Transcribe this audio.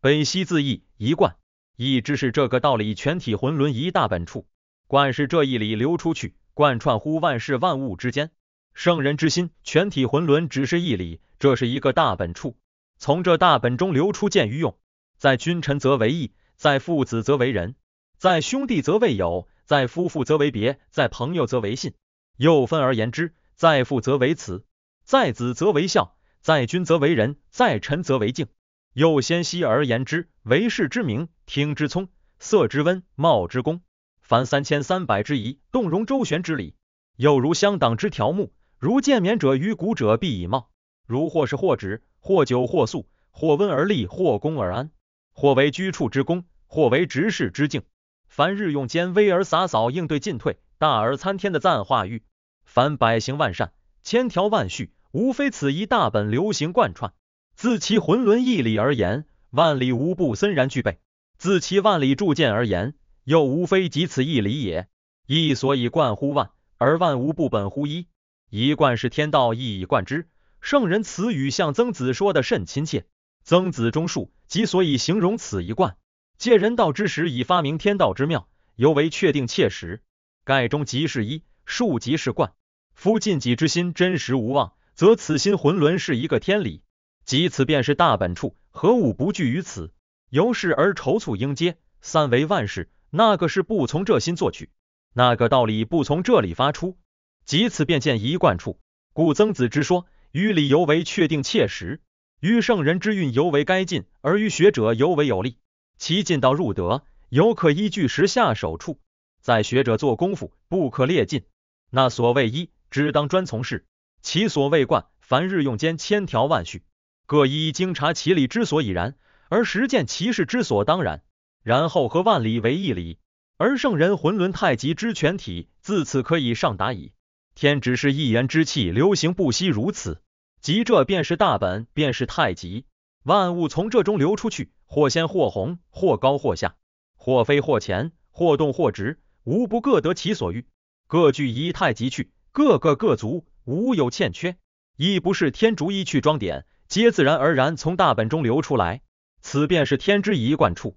本西自义一贯，义之是这个道理，全体浑轮一大本处。贯是这一理流出去，贯穿乎万事万物之间。圣人之心，全体浑轮只是一理，这是一个大本处。从这大本中流出，见于用。在君臣则为义，在父子则为人，在兄弟则为友，在夫妇则为别，在朋友则为信。又分而言之，在父则为慈，在子则为孝，在君则为仁，在臣则为敬。又先昔而言之，为士之名，听之聪，色之温，貌之功，凡三千三百之仪，动容周旋之礼。又如乡党之条目，如见勉者与古者必以貌，如或是或止，或酒或素，或温而立，或恭而安，或为居处之功，或为执事之敬。凡日用间微而洒扫应对进退，大而参天的赞化欲。凡百行万善，千条万绪，无非此一大本流行贯穿。自其浑沦一理而言，万里无不森然具备；自其万里铸剑而言，又无非及此一理也。一所以贯乎万，而万无不本乎一。一贯是天道，一以贯之。圣人此语向曾子说的甚亲切。曾子中述，即所以形容此一贯。借人道之时以发明天道之妙，尤为确定切实。盖中即是一，数即是贯。夫尽己之心真实无妄，则此心浑沦是一个天理。即此便是大本处，何物不聚于此？由是而筹躇应接，三为万事，那个是不从这心作取？那个道理不从这里发出？即此便见一贯处。故曾子之说，于理尤为确定切实，于圣人之运尤为该进，而于学者尤为有利。其进道入德，犹可依据时下手处，在学者做功夫，不可列进。那所谓一，只当专从事；其所谓贯，凡日用间千条万绪。各一经察其理之所以然，而实践其事之所当然，然后和万里为一理，而圣人浑沦太极之全体，自此可以上达矣。天只是一言之气，流行不息，如此，即这便是大本，便是太极。万物从这中流出去，或先或红，或高或下，或飞或潜，或动或直，无不各得其所欲，各具一太极去，各个各足，无有欠缺，亦不是天逐一去装点。皆自然而然从大本中流出来，此便是天之一贯处。